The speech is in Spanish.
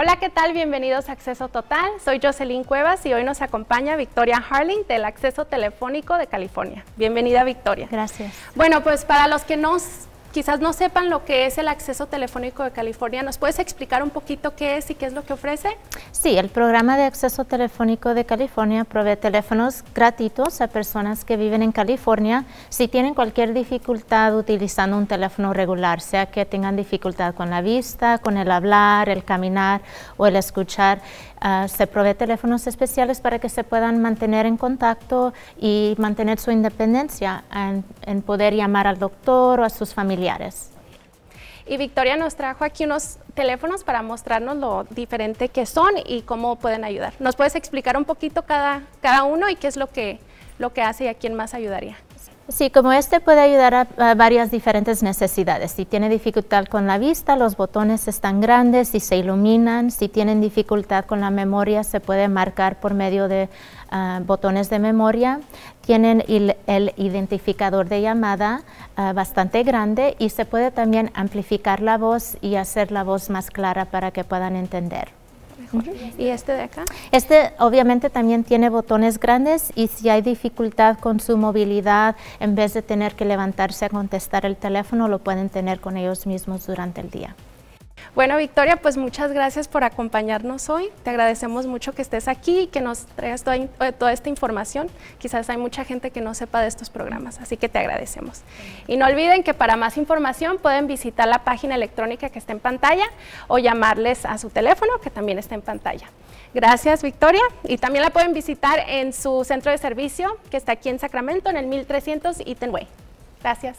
Hola, ¿qué tal? Bienvenidos a Acceso Total. Soy Jocelyn Cuevas y hoy nos acompaña Victoria Harling del Acceso Telefónico de California. Bienvenida, Victoria. Gracias. Bueno, pues para los que no quizás no sepan lo que es el acceso telefónico de California. ¿Nos puedes explicar un poquito qué es y qué es lo que ofrece? Sí, el programa de acceso telefónico de California provee teléfonos gratuitos a personas que viven en California si tienen cualquier dificultad utilizando un teléfono regular, sea que tengan dificultad con la vista, con el hablar, el caminar o el escuchar. Ah, se provee teléfonos especiales para que se puedan mantener en contacto y mantener su independencia en poder llamar al doctor o a sus familiares y Victoria nos trajo aquí unos teléfonos para mostrarnos lo diferente que son y cómo pueden ayudar. ¿Nos puedes explicar un poquito cada, uno y qué es lo que, lo que hace y a quién más ayudaría? Sí, como este puede ayudar a, varias diferentes necesidades. Si tiene dificultad con la vista, los botones están grandes y se iluminan. Si tienen dificultad con la memoria, se puede marcar por medio de ah, botones de memoria tienen el, identificador de llamada ah, bastante grande y se puede también amplificar la voz y hacer la voz más clara para que puedan entender. ¿Y este de acá? Este obviamente también tiene botones grandes y si hay dificultad con su movilidad, en vez de tener que levantarse a contestar el teléfono, lo pueden tener con ellos mismos durante el día. Bueno, Victoria, pues muchas gracias por acompañarnos hoy. Te agradecemos mucho que estés aquí y que nos traigas eh, toda, esta información. Quizás hay mucha gente que no sepa de estos programas, así que te agradecemos. Y no olviden que para más información pueden visitar la página electrónica que está en pantalla o llamarles a su teléfono que también está en pantalla. Gracias, Victoria. Y también la pueden visitar en su centro de servicio que está aquí en Sacramento, en el 1300 Itenway. Gracias.